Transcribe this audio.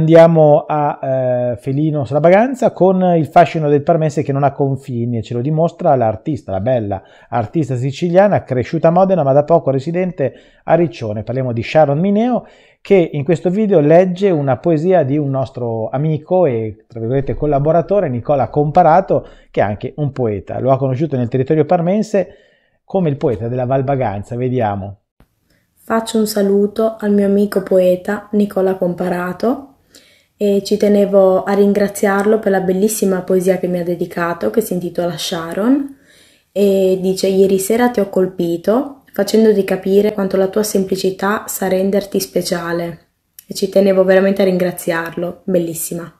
Andiamo a eh, Felino sulla Baganza con il fascino del Parmese che non ha confini e ce lo dimostra l'artista, la bella artista siciliana cresciuta a Modena ma da poco residente a Riccione. Parliamo di Sharon Mineo che in questo video legge una poesia di un nostro amico e tra virgolette collaboratore Nicola Comparato che è anche un poeta. Lo ha conosciuto nel territorio parmense come il poeta della Valbaganza. Vediamo. Faccio un saluto al mio amico poeta Nicola Comparato e ci tenevo a ringraziarlo per la bellissima poesia che mi ha dedicato, che si intitola Sharon, e dice ieri sera ti ho colpito facendoti capire quanto la tua semplicità sa renderti speciale e ci tenevo veramente a ringraziarlo, bellissima.